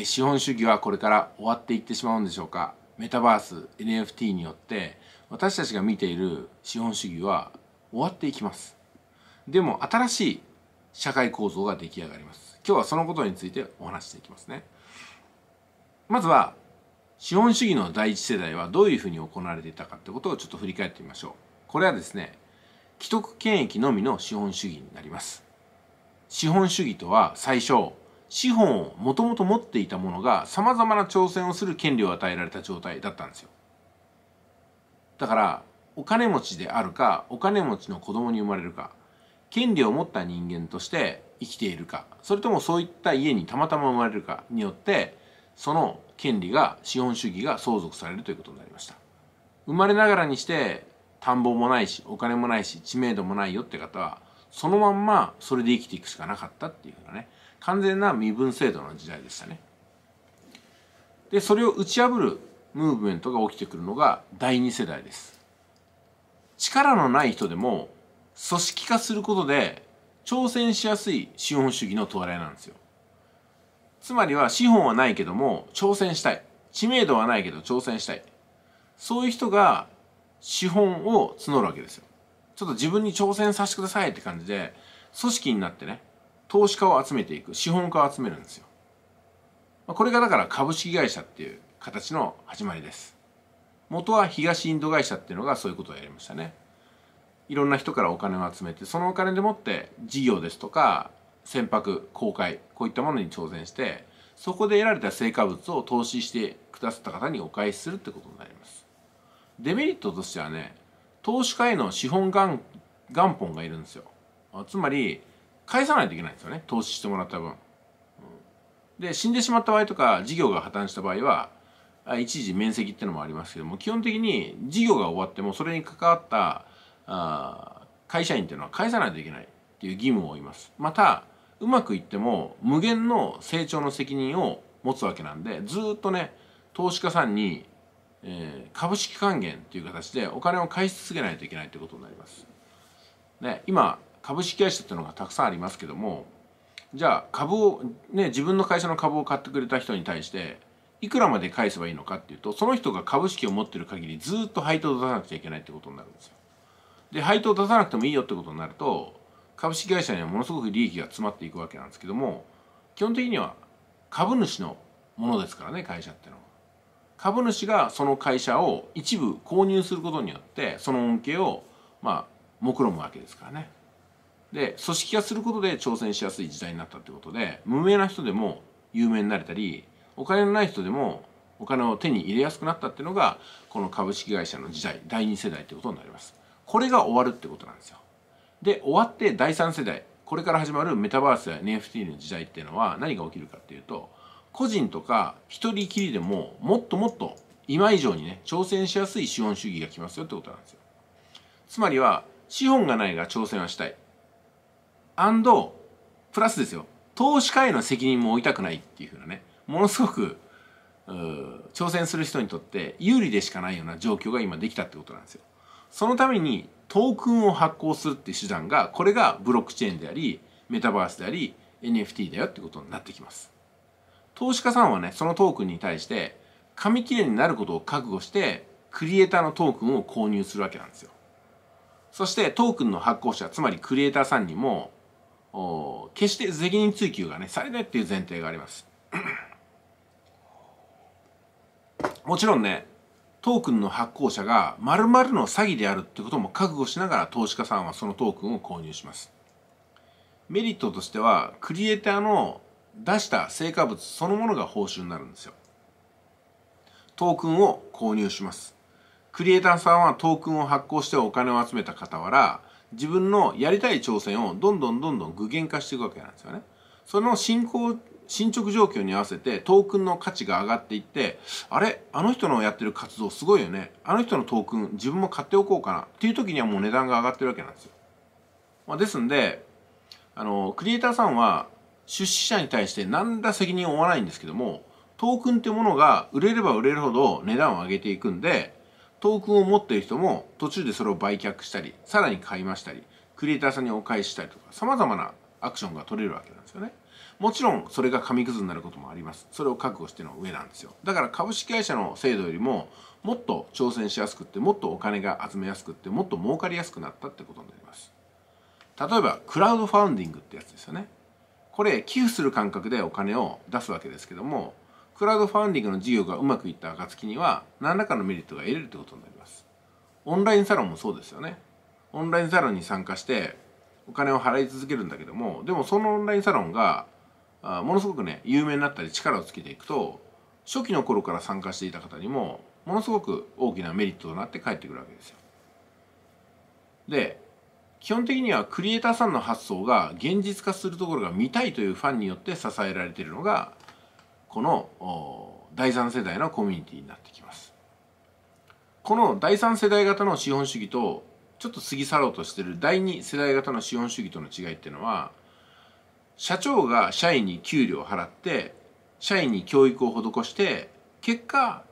え資本主義はこれから終わっていってしまうんでしょうかメタバース NFT によって私たちが見ている資本主義は終わっていきますでも新しい社会構造が出来上がります今日はそのことについてお話していきますねまずは資本主義の第一世代はどういうふうに行われていたかってことをちょっと振り返ってみましょうこれはですね既得権益のみの資本主義になります資本主義とは最初資本をもともと持っていた者がさまざまな挑戦をする権利を与えられた状態だったんですよだからお金持ちであるかお金持ちの子供に生まれるか権利を持った人間として生きているかそれともそういった家にたまたま生まれるかによってその権利が資本主義が相続されるということになりました生まれながらにして田んぼもないしお金もないし知名度もないよって方はそのまんまそれで生きていくしかなかったっていうふうなね完全な身分制度の時代でしたねでそれを打ち破るムーブメントが起きてくるのが第2世代です力のない人でも組織化することで挑戦しやすい資本主義の到来なんですよつまりは資本はないけども挑戦したい知名度はないけど挑戦したいそういう人が資本を募るわけですよちょっと自分に挑戦させてくださいって感じで組織になってね投資家を集めていく資本家を集めるんですよこれがだから株式会社っていう形の始まりです元は東インド会社っていうのがそういうことをやりましたねいろんな人からお金を集めてそのお金でもって事業ですとか船舶航海こういったものに挑戦してそこで得られた成果物を投資してくださった方にお返しするってことになりますデメリットとしてはね投資家への資本元本がいるんですよつまり返さないといけないんですよね投資してもらった分、で死んでしまった場合とか事業が破綻した場合は一時面積ってのもありますけども基本的に事業が終わってもそれに関わったあ会社員っていうのは返さないといけないっていう義務を負いますまたうまくいっても無限の成長の責任を持つわけなんでずっとね投資家さんに、えー、株式還元っていう形でお金を返し続けないといけないってことになります。ね、今株式会社っていうのがたくさんありますけどもじゃあ株をね自分の会社の株を買ってくれた人に対していくらまで返せばいいのかっていうとその人が株式を持ってる限りずっと配当を出さなくちゃいけないってことになるんですよ。で配当を出さなくてもいいよってことになると株式会社にはものすごく利益が詰まっていくわけなんですけども基本的には株主のものですからね会社ってのは。株主がその会社を一部購入することによってその恩恵をまあ目論むわけですからね。で組織化することで挑戦しやすい時代になったってことで無名な人でも有名になれたりお金のない人でもお金を手に入れやすくなったっていうのがこの株式会社の時代第2世代ってことになりますこれが終わるってことなんですよで終わって第3世代これから始まるメタバースや NFT の時代っていうのは何が起きるかっていうと個人とか一人きりでももっともっと今以上にね挑戦しやすい資本主義が来ますよってことなんですよつまりは資本がないが挑戦はしたいアンド、プラスですよ投資家への責任も負いたくないっていうふうなねものすごく挑戦する人にとって有利でしかないような状況が今できたってことなんですよ。そのためにトークンを発行するっていう手段がこれがブロックチェーンでありメタバースであり NFT だよってことになってきます。投資家さんはねそのトークンに対して紙切れになることを覚悟してクリエイターのトークンを購入するわけなんですよ。そしてトークンの発行者つまりクリエイターさんにも決して責任追及がね、されないっていう前提があります。もちろんね、トークンの発行者がまるまるの詐欺であるってことも覚悟しながら投資家さんはそのトークンを購入します。メリットとしては、クリエイターの出した成果物そのものが報酬になるんですよ。トークンを購入します。クリエイターさんはトークンを発行してお金を集めた傍ら、自分のやりたい挑戦をどんどんどんどん具現化していくわけなんですよね。その進行進捗状況に合わせてトークンの価値が上がっていってあれあの人のやってる活動すごいよねあの人のトークン自分も買っておこうかなっていう時にはもう値段が上がってるわけなんですよ、まあ、ですんであのクリエイターさんは出資者に対して何ら責任を負わないんですけどもトークンってものが売れれば売れるほど値段を上げていくんでトークンを持っている人も途中でそれを売却したりさらに買いましたりクリエイターさんにお返ししたりとかさまざまなアクションが取れるわけなんですよねもちろんそれが紙くずになることもありますそれを覚悟しての上なんですよだから株式会社の制度よりももっと挑戦しやすくってもっとお金が集めやすくってもっと儲かりやすくなったってことになります例えばクラウドファウンディングってやつですよねこれ寄付する感覚でお金を出すわけですけどもクラウドファンディングの事業がうまくいった暁には何らかのメリットが得れるということになりますオンラインサロンもそうですよねオンラインサロンに参加してお金を払い続けるんだけどもでもそのオンラインサロンがあものすごくね有名になったり力をつけていくと初期の頃から参加していた方にもものすごく大きなメリットとなって返ってくるわけですよ。で基本的にはクリエイターさんの発想が現実化するところが見たいというファンによって支えられているのがこの第三世代のコミュニティになってきますこの第3世代型の資本主義とちょっと過ぎ去ろうとしてる第2世代型の資本主義との違いっていうのは社長が社員に給料を払って社員に教育を施して結果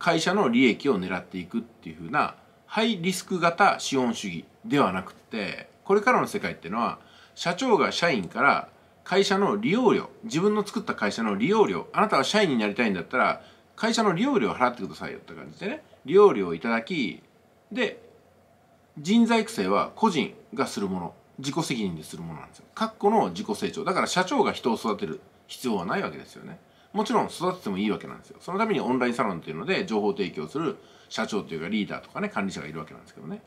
会社の利益を狙っていくっていうふうなハイリスク型資本主義ではなくってこれからの世界っていうのは社長が社員から会社の利用料自分の作った会社の利用料あなたは社員になりたいんだったら会社の利用料を払ってくださいよって感じでね利用料をいただきで人材育成は個人がするもの自己責任でするものなんですよ括弧の自己成長だから社長が人を育てる必要はないわけですよねもちろん育ててもいいわけなんですよそのためにオンラインサロンっていうので情報提供する社長というかリーダーとかね管理者がいるわけなんですけどね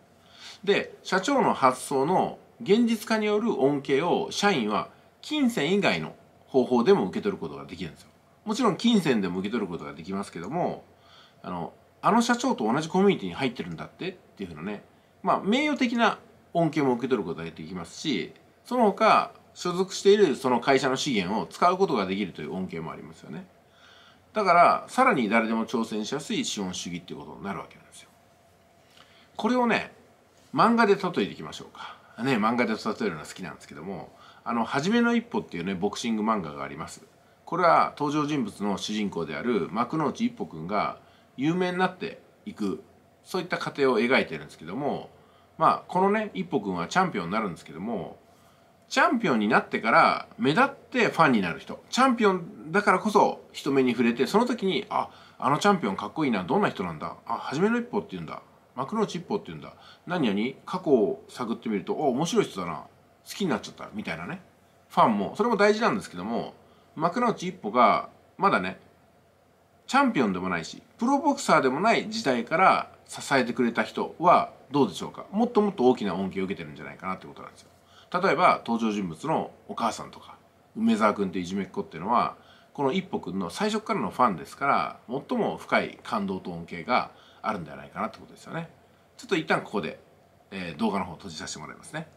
で社長の発想の現実化による恩恵を社員は金銭以外の方法でも受け取ることができるんですよ。もちろん金銭でも受け取ることができますけども、あの、あの社長と同じコミュニティに入ってるんだってっていうふうなね、まあ、名誉的な恩恵も受け取ることができますし、その他、所属しているその会社の資源を使うことができるという恩恵もありますよね。だから、さらに誰でも挑戦しやすい資本主義っていうことになるわけなんですよ。これをね、漫画で例えていきましょうか。ね漫画で育てるのは好きなんですけども「あの初めの一歩」っていうねボクシング漫画がありますこれは登場人物の主人公である幕内一歩くんが有名になっていくそういった過程を描いてるんですけどもまあこのね一歩くんはチャンピオンになるんですけどもチャンピオンになってから目立ってファンになる人チャンピオンだからこそ人目に触れてその時にああのチャンピオンかっこいいなどんな人なんだあ初めの一歩っていうんだマクロチッポって言うんだ何々過去を探ってみるとお面白い人だな好きになっちゃったみたいなねファンもそれも大事なんですけども幕内一歩がまだねチャンピオンでもないしプロボクサーでもない時代から支えてくれた人はどうでしょうかもっともっと大きな恩恵を受けてるんじゃないかなってことなんですよ例えば登場人物のお母さんとか梅沢君っていじめっ子っていうのはこの一歩くんの最初からのファンですから最も深い感動と恩恵があるんじゃないかなってことですよね。ちょっと一旦ここで、えー、動画の方閉じさせてもらいますね。